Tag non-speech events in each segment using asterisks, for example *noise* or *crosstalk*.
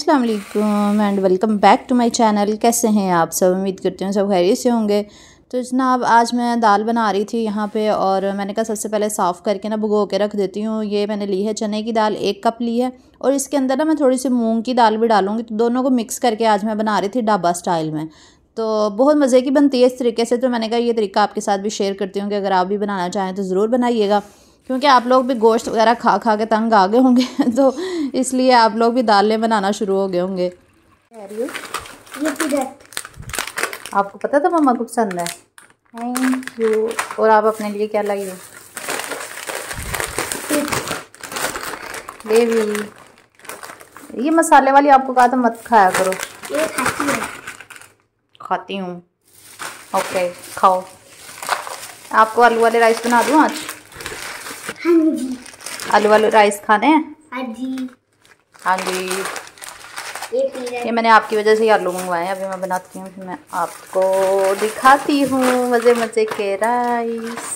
अस्सलाम वालेकुम and welcome back to my channel कैसे हैं आप सब उम्मीद करती हूँ सब खैरियत से होंगे तो जनाब आज मैं दाल बना रही थी यहाँ पे और मैंने कहा सबसे पहले साफ़ करके ना भुगो के रख देती हूँ ये मैंने ली है चने की दाल एक कप ली है और इसके अंदर ना मैं थोड़ी सी मूंग की दाल भी डालूँगी तो दोनों को मिक्स करके आज मैं बना रही थी ढाबा स्टाइल में तो बहुत मज़े की बनती है इस तरीके से तो मैंने कहा ये तरीका आपके साथ भी शेयर करती हूँ कि अगर आप भी बनाना चाहें तो ज़रूर बनाइएगा क्योंकि आप लोग भी गोश्त वगैरह खा खा के तंग आ गए होंगे *laughs* तो इसलिए आप लोग भी दालें बनाना शुरू हो गए होंगे आपको पता था मम्मा को पसंद है थैंक यू और आप अपने लिए क्या लाइए बेबी ये मसाले वाली आपको कहा था मत खाया करो ये खाती है खाती हूँ ओके खाओ आपको आलू वाले राइस बना दूँ आज हाँ जी आलू वालू राइस खाने हैं हाँ जी हाँ जी ये, ये मैंने आपकी वजह से ही आलू मंगवाए हैं अभी मैं बनाती हूँ फिर मैं आपको दिखाती हूँ मज़े मज़े के राइस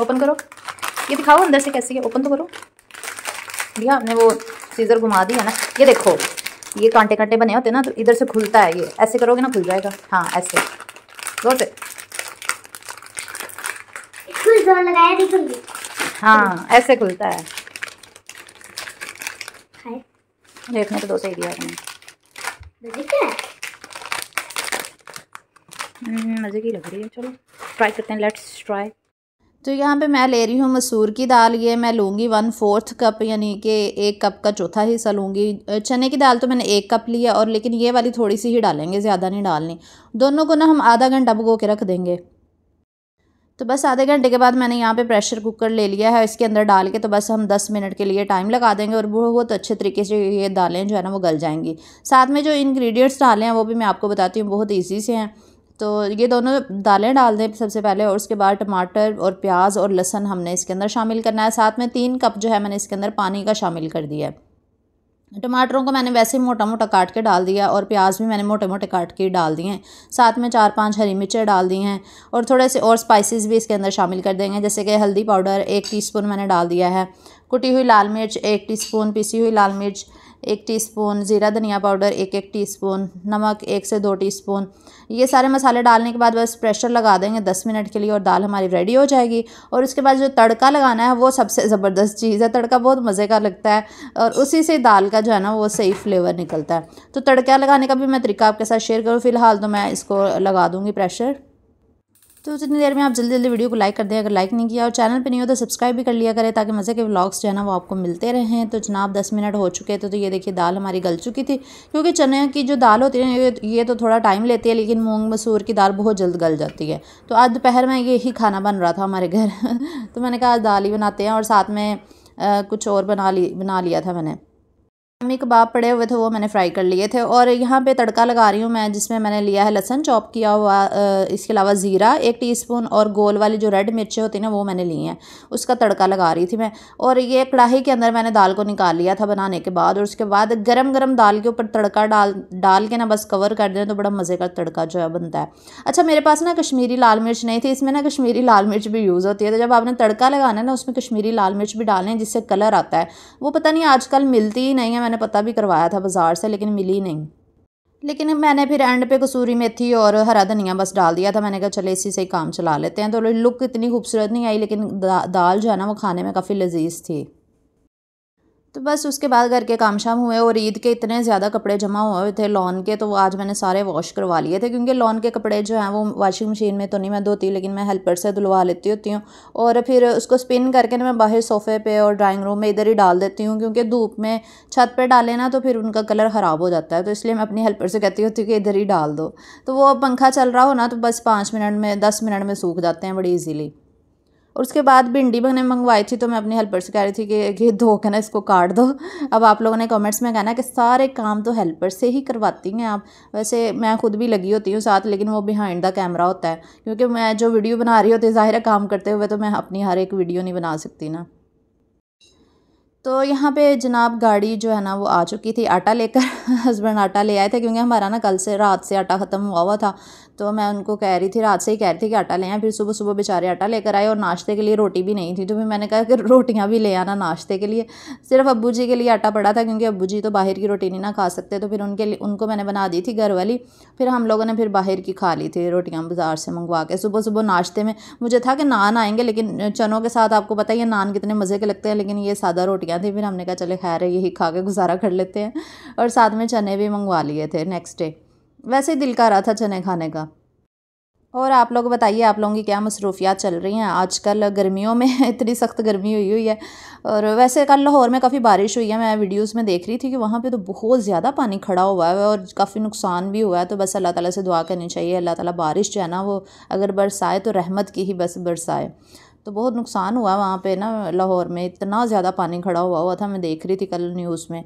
ओपन करो ये दिखाओ अंदर से कैसे है ओपन तो करो भैया आपने वो सीज़र घुमा दिया ना ये देखो ये कांटे कांटे बने होते हैं ना तो इधर से खुलता है ये ऐसे करोगे ना खुल जाएगा हाँ ऐसे बोलते जोर लगाया थी तुमने हाँ ऐसे खुलता है देखने तो दो सही दिया तुमने मज़े हम्म, की लग रही है चलो ट्राई करते हैं लेट्स ट्राई तो यहाँ पे मैं ले रही हूँ मसूर की दाल ये मैं लूँगी वन फोर्थ कप यानी कि एक कप का चौथा हिस्सा लूँगी चने की दाल तो मैंने एक कप लिया और लेकिन ये वाली थोड़ी सी ही डालेंगे ज़्यादा नहीं डालनी दोनों को ना हम आधा घंटा भगो के रख देंगे तो बस आधे घंटे के बाद मैंने यहाँ पे प्रेशर कुकर ले लिया है इसके अंदर डाल के तो बस हम 10 मिनट के लिए टाइम लगा देंगे और वो बहुत अच्छे तरीके से ये दालें जो है ना वो गल जाएंगी साथ में जो इंग्रेडिएंट्स डाले हैं वो भी मैं आपको बताती हूँ बहुत ईजी से हैं तो ये दोनों दालें डाल दें सबसे पहले और उसके बाद टमाटर और प्याज और लहसन हमने इसके अंदर शामिल करना है साथ में तीन कप जो है मैंने इसके अंदर पानी का शामिल कर दिया है टमाटरों को मैंने वैसे ही मोटा मोटा काट के डाल दिया और प्याज भी मैंने मोटे मोटे काट के डाल दिए हैं साथ में चार पांच हरी मिर्चें डाल दी हैं और थोड़े से और स्पाइसेस भी इसके अंदर शामिल कर देंगे जैसे कि हल्दी पाउडर एक टीस्पून मैंने डाल दिया है कुटी हुई लाल मिर्च एक टीस्पून पीसी हुई लाल मिर्च एक टीस्पून ज़ीरा धनिया पाउडर एक एक टीस्पून नमक एक से दो टीस्पून ये सारे मसाले डालने के बाद बस प्रेशर लगा देंगे दस मिनट के लिए और दाल हमारी रेडी हो जाएगी और उसके बाद जो तड़का लगाना है वो सबसे ज़बरदस्त चीज़ है तड़का बहुत मज़े का लगता है और उसी से दाल का जो है ना वो सही फ्लेवर निकलता है तो तड़का लगाने का भी मैं तरीका आपके साथ शेयर करूँ फ़िलहाल तो मैं इसको लगा दूँगी प्रेशर तो इतनी देर में आप जल्दी जल्दी वीडियो को लाइक कर दें अगर लाइक नहीं किया और चैनल पर नहीं हो तो सब्सक्राइब भी कर लिया करें ताकि मज़े के व्लॉग्स जो है ना वो आपको मिलते रहें तो जनाब दस मिनट हो चुके थे तो, तो ये देखिए दाल हमारी गल चुकी थी क्योंकि चने की जो दाल होती है तो, ये तो थोड़ा टाइम लेती है लेकिन मूँग मसूर की दाल बहुत जल्द गल जाती है तो आज दोपहर में यही खाना बन रहा था हमारे घर *laughs* तो मैंने कहा आज दाल ही बनाते हैं और साथ में कुछ और बना ली बना लिया था मैंने शामी कबाब पड़े हुए थे वो मैंने फ्राई कर लिए थे और यहाँ पे तड़का लगा रही हूँ मैं जिसमें मैंने लिया है लहसन चॉप किया हुआ इसके अलावा ज़ीरा एक टीस्पून और गोल वाली जो रेड मिर्चें होती हैं ना वो मैंने ली हैं उसका तड़का लगा रही थी मैं और ये कढ़ाई के अंदर मैंने दाल को निकाल लिया था बनाने के बाद और उसके बाद गर्म गर्म दाल के ऊपर तड़का डाल डाल के ना बस कवर कर दें तो बड़ा मज़े का तड़का जो है बनता है अच्छा मेरे पास ना कश्मीरी लाल मिर्च नहीं थी इसमें ना कश्मीरी लाल मिर्च भी यूज़ होती है तो जब आपने तड़का लगाना है ना उसमें कश्मीरी लाल मिर्च भी डालें जिससे कलर आता है वो पता नहीं आजकल मिलती ही नहीं है मैंने मैंने पता भी करवाया था बाज़ार से लेकिन मिली नहीं लेकिन मैंने फिर एंड पे कसूरी मेथी और हरा धनिया बस डाल दिया था मैंने कहा चले इसी से ही काम चला लेते हैं तो लुक इतनी खूबसूरत नहीं आई लेकिन दा, दाल जो है ना वो खाने में काफ़ी लजीज थी तो बस उसके बाद घर के काम शाम हुए और ईद के इतने ज़्यादा कपड़े जमा हुए थे लॉन के तो वो आज मैंने सारे वॉश करवा लिए थे क्योंकि लॉन के कपड़े जो हैं वो वॉशिंग मशीन में तो नहीं मैं धोती लेकिन मैं हेल्पर से धुलवा लेती होती हूँ और फिर उसको स्पिन करके ना मैं बाहर सोफ़े पे और ड्राइंग रूम में इधर ही डाल देती हूँ क्योंकि धूप में छत पर डाले ना तो फिर उनका कलर ख़राब हो जाता है तो इसलिए मैं अपनी हेल्पर से कहती होती हूँ कि इधर ही डाल दो तो वो पंखा चल रहा हो ना तो बस पाँच मिनट में दस मिनट में सूख जाते हैं बड़ी ईजीली और उसके बाद भिंडी मैंने मंगवाई थी तो मैं अपनी हेल्पर से कह रही थी कि ये धो के ना इसको काट दो अब आप लोगों ने कमेंट्स में कहना कि सारे काम तो हेल्पर से ही करवाती हैं आप वैसे मैं खुद भी लगी होती हूँ साथ लेकिन वो बिहाइंड द कैमरा होता है क्योंकि मैं जो वीडियो बना रही होती है ज़ाहिर काम करते हुए तो मैं अपनी हर एक वीडियो नहीं बना सकती ना तो यहाँ पे जनाब गाड़ी जो है ना वो आ चुकी थी आटा लेकर हस्बैंड *laughs* आटा ले आए थे क्योंकि हमारा ना कल से रात से आटा ख़त्म हुआ हुआ था तो मैं उनको कह रही थी रात से ही कह रही थी कि आटा ले आए फिर सुबह सुबह बेचारे आटा लेकर आए और नाश्ते के लिए रोटी भी नहीं थी तो फिर मैंने कहा कि रोटियाँ भी ले आना नाश्ते के लिए सिर्फ अबू जी के लिए आटा पड़ा था क्योंकि अबू जी तो बाहर की रोटी नहीं ना खा सकते तो फिर उनके लिए उनको मैंने बना दी थी घर वाली फिर हम लोगों ने फिर बाहर की खा ली थी रोटियाँ बाज़ार से मंगवा के सुबह सुबह नाश्ते में मुझे था कि नान आएंगे लेकिन चनों के साथ आपको पता ही है नान कितने मज़े के लगते हैं लेकिन ये सादा रोटियाँ गया थी फिर हमने कहा चले खैर है यही खा के गुजारा कर लेते हैं और साथ में चने भी मंगवा लिए थे नेक्स्ट डे वैसे ही दिल का रहा था चने खाने का और आप लोग बताइए आप लोगों की क्या मसरूफियात चल रही हैं आजकल गर्मियों में *laughs* इतनी सख्त गर्मी हुई हुई है और वैसे कल लाहौर में काफ़ी बारिश हुई है मैं वीडियोस में देख रही थी कि वहाँ पे तो बहुत ज़्यादा पानी खड़ा हुआ है और काफ़ी नुकसान भी हुआ है तो बस अल्लाह ताला से दुआ करनी चाहिए अल्लाह ताला बारिश जो है ना वो अगर बरसाए तो रहमत की ही बस बरसाए तो बहुत नुकसान हुआ वहाँ पे ना लाहौर में इतना ज़्यादा पानी खड़ा हुआ हुआ था मैं देख रही थी कल न्यूज़ में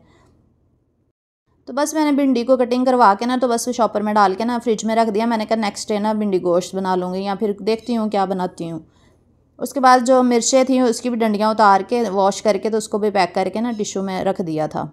तो बस मैंने भिंडी को कटिंग करवा के ना तो बस शॉपर में डाल के ना फ्रिज में रख दिया मैंने कहा नेक्स्ट डे ना भिंडी गोश्त बना लूँगी या फिर देखती हूँ क्या बनाती हूँ उसके बाद जो मिर्चें थी उसकी भी डंडियाँ उतार के वॉश करके तो उसको भी पैक करके ना टिशू में रख दिया था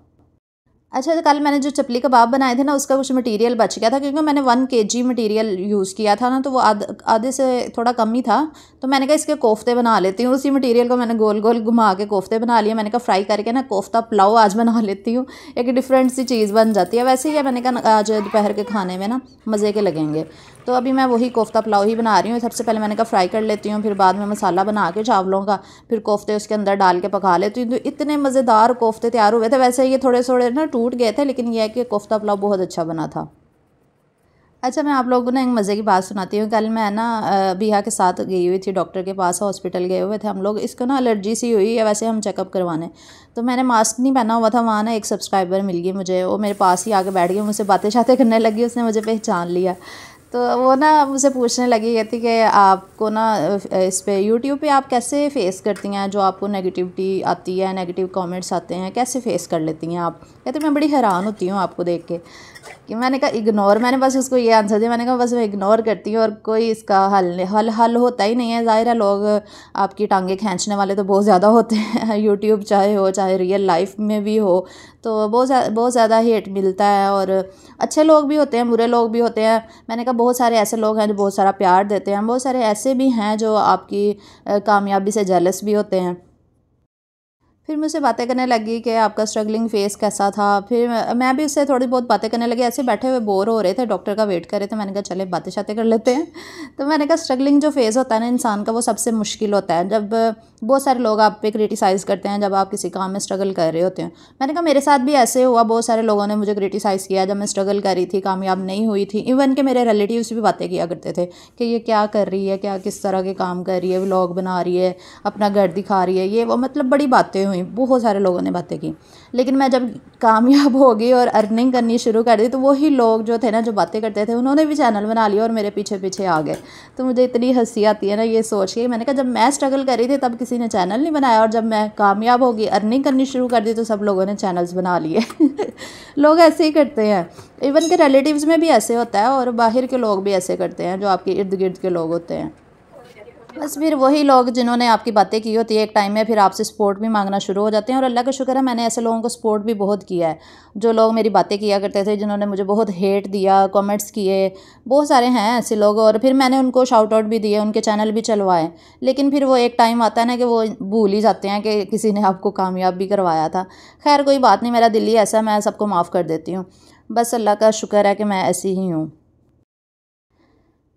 अच्छा तो कल मैंने जो चपली कबाब बनाए थे ना उसका कुछ मटेरियल बच गया था क्योंकि मैंने वन के जी मटीरियल यूज़ किया था ना तो वो आध आधे से थोड़ा कम ही था तो मैंने कहा इसके कोफ्ते बना लेती हूँ उसी मटेरियल को मैंने गोल गोल घुमा के कोफ्ते बना लिए मैंने कहा फ्राई करके ना कोफ्ता पुलाव आज बना *laughs* लेती हूँ एक डिफरेंट सी चीज़ बन जाती है वैसे ही मैंने कहा आज दोपहर के खाने में ना मज़े के लगेंगे तो अभी मैं वही कोफ्ता पुलाव ही बना रही हूँ सबसे पहले मैंने कहा फ्राई कर लेती हूँ फिर बाद में मसाला बना के चावलों का फिर कोफ्ते उसके अंदर डाल के पका लेती हूँ तो इतने मज़ेदार कोफ्ते तैयार हुए थे वैसे ये थोड़े थोड़े ना टूट गए थे लेकिन यह है कि कोफ्ता पुलाव बहुत अच्छा बना था अच्छा मैं आप लोगों ने एक मज़े की बात सुनाती हूँ कल मैं ना बिया के साथ गई हुई थी डॉक्टर के पास हॉस्पिटल गए हुए थे हम लोग इसको ना एलर्जी सी हुई है वैसे हम चेकअप करवाने तो मैंने मास्क नहीं पहना हुआ था वहाँ ना एक सब्सक्राइबर मिल गई मुझे वो मेरे पास ही आके बैठ गई मुझसे बातें शातें करने लगी उसने मुझे पहचान लिया तो वो ना मुझसे पूछने लगी कहती कि आपको ना इस पर यूट्यूब पे आप कैसे फेस करती हैं जो आपको नेगेटिविटी आती है नेगेटिव कमेंट्स आते हैं कैसे फेस कर लेती हैं आप कहते मैं बड़ी हैरान होती हूँ आपको देख के कि मैंने कहा इग्नोर मैंने बस उसको ये आंसर दिया मैंने कहा बस मैं इग्नोर करती हूँ और कोई इसका हल नहीं हल हल होता ही नहीं है ज़ाहिर है लोग आपकी टांगे खींचने वाले तो बहुत ज़्यादा होते हैं यूट्यूब *laughs* चाहे हो चाहे रियल लाइफ में भी हो तो बहुत बहुत ज़्यादा हेट मिलता है और अच्छे लोग भी होते हैं बुरे लोग भी होते हैं मैंने कहा बहुत सारे ऐसे लोग हैं जो बहुत सारा प्यार देते हैं बहुत सारे ऐसे भी हैं जो आपकी कामयाबी से जेलस भी होते हैं फिर मुझसे बातें करने लगी कि आपका स्ट्रगलिंग फेस कैसा था फिर मैं भी उससे थोड़ी बहुत बातें करने लगी ऐसे बैठे हुए बोर हो रहे थे डॉक्टर का वेट कर रहे थे मैंने कहा चले बातें शातें कर लेते हैं *laughs* तो मैंने कहा स्ट्रगलिंग जो फेज़ होता है ना इंसान का वो सबसे मुश्किल होता है जब बहुत सारे लोग आप पे क्रिटिसाइज़ करते हैं जब आप किसी काम में स्ट्रगल कर रहे होते हैं मैंने कहा मेरे साथ भी ऐसे हुआ बहुत सारे लोगों ने मुझे क्रिटिसाइज़ किया जब मैं स्ट्रगल कर रही थी कामयाब नहीं हुई थी इवन के मेरे रिलेटिव्स भी बातें किया करते थे कि ये क्या कर रही है क्या किस तरह के काम कर रही है व्लॉग बना रही है अपना घर दिखा रही है ये वो मतलब बड़ी बातें हुई हुई बहुत सारे लोगों ने बातें की लेकिन मैं जब कामयाब हो गई और अर्निंग करनी शुरू कर दी तो वही लोग जो थे ना जो बातें करते थे उन्होंने भी चैनल बना लिया और मेरे पीछे पीछे आ गए तो मुझे इतनी हंसी आती है ना ये सोच के मैंने कहा जब मैं स्ट्रगल करी थी तब किसी ने चैनल नहीं बनाया और जब मैं कामयाब हो गई अर्निंग करनी शुरू कर दी तो सब लोगों ने चैनल्स बना लिए *laughs* लोग ऐसे ही करते हैं इवन के रिलेटिव्स में भी ऐसे होता है और बाहर के लोग भी ऐसे करते हैं जो आपके इर्द गिर्द के लोग होते हैं बस फिर वही लोग जिन्होंने आपकी बातें की होती है एक टाइम में फिर आपसे सपोर्ट भी मांगना शुरू हो जाते हैं और अल्लाह का शुक्र है मैंने ऐसे लोगों को सपोर्ट भी बहुत किया है जो लोग मेरी बातें किया करते थे जिन्होंने मुझे बहुत हेट दिया कमेंट्स किए बहुत सारे हैं ऐसे लोग और फिर मैंने उनको शाउट आउट भी दिए उनके चैनल भी चलवाए लेकिन फिर वो एक टाइम आता है ना कि वो भूल ही जाते हैं कि किसी ने आपको कामयाब भी करवाया था खैर कोई बात नहीं मेरा दिल ही ऐसा मैं सबको माफ़ कर देती हूँ बस अल्लाह का शुक्र है कि मैं ऐसी ही हूँ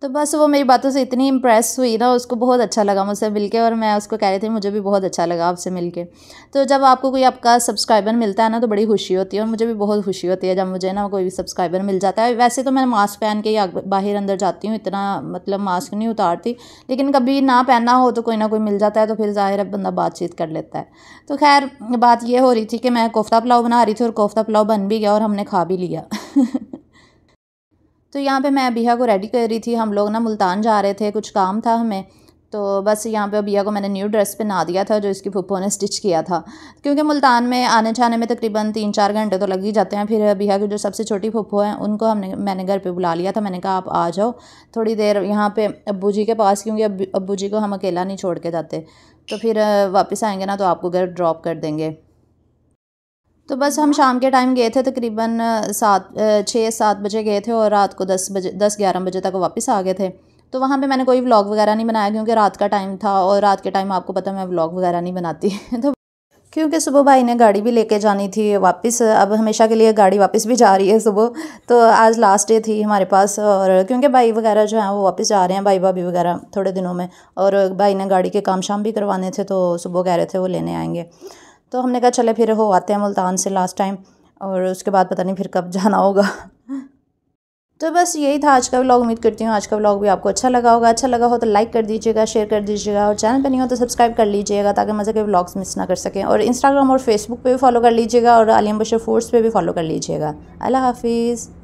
तो बस वो मेरी बातों से इतनी इम्प्रेस हुई ना उसको बहुत अच्छा लगा मुझसे मिलके और मैं उसको कह रही थी मुझे भी बहुत अच्छा लगा आपसे मिलके तो जब आपको कोई आपका सब्सक्राइबर मिलता है ना तो बड़ी खुशी होती है और मुझे भी बहुत खुशी होती है जब मुझे ना कोई भी सब्सक्राइबर मिल जाता है वैसे तो मैं मास्क पहन के बाहर अंदर जाती हूँ इतना मतलब मास्क नहीं उतारती लेकिन कभी ना पहनना हो तो कोई ना कोई मिल जाता है तो फिर ज़ाहिर अब बंदा बातचीत कर लेता है तो खैर बात ये हो रही थी कि मैं कोफ्ता पुलाव बना रही थी और कोफ्ता पुलाव बन भी गया और हमने खा भी लिया *laughs* तो यहाँ पे मैं अबिया को रेडी कर रही थी हम लोग ना मुल्तान जा रहे थे कुछ काम था हमें तो बस यहाँ पे अबिया को मैंने न्यू ड्रेस पहना दिया था जो इसकी फुप्पो ने स्टिच किया था क्योंकि मुल्तान में आने जाने में तकरीबन तीन चार घंटे तो लग ही जाते हैं फिर अबिया की जो सबसे छोटी फुप्पो हैं उनको हमने मैंने घर पे बुला लिया था मैंने कहा आप आ जाओ थोड़ी देर यहाँ पे अब्बू जी के पास क्योंकि अब अब्बू जी को हम अकेला नहीं छोड़ के जाते तो फिर वापस आएंगे ना तो आपको घर ड्रॉप कर देंगे तो बस हम शाम के टाइम गए थे तकरीबन सात छः सात बजे गए थे और रात को दस बजे दस ग्यारह बजे तक वापस आ गए थे तो वहाँ पे मैंने कोई व्लॉग वगैरह नहीं बनाया क्योंकि रात का टाइम था और रात के टाइम आपको पता मैं व्लॉग वगैरह नहीं बनाती *laughs* तो क्योंकि सुबह भाई ने गाड़ी भी लेके जानी थी वापस अब हमेशा के लिए गाड़ी वापस भी जा रही है सुबह तो आज लास्ट डे थी हमारे पास और क्योंकि भाई वगैरह जो हैं वो वापस जा रहे हैं भाई भाभी वगैरह थोड़े दिनों में और भाई ने गाड़ी के काम शाम भी करवाने थे तो सुबह कह रहे थे वो लेने आएंगे तो हमने कहा चले फिर हो आते हैं मुल्तान से लास्ट टाइम और उसके बाद पता नहीं फिर कब जाना होगा *laughs* तो बस यही था आज का व्लॉग उम्मीद करती हूँ आज का व्लॉग भी आपको अच्छा लगा होगा अच्छा लगा हो तो लाइक कर दीजिएगा शेयर कर दीजिएगा और चैनल पर नहीं हो तो सब्सक्राइब कर लीजिएगा ताकि मज़े के व्लॉग्स मिस ना कर सकें और इंस्टाग्राम और फेसबुक पे भी फॉलो कर लीजिएगा और आलिया बशर फोर्स पे भी फॉलो कर लीजिएगा अल्लाह हाफिज़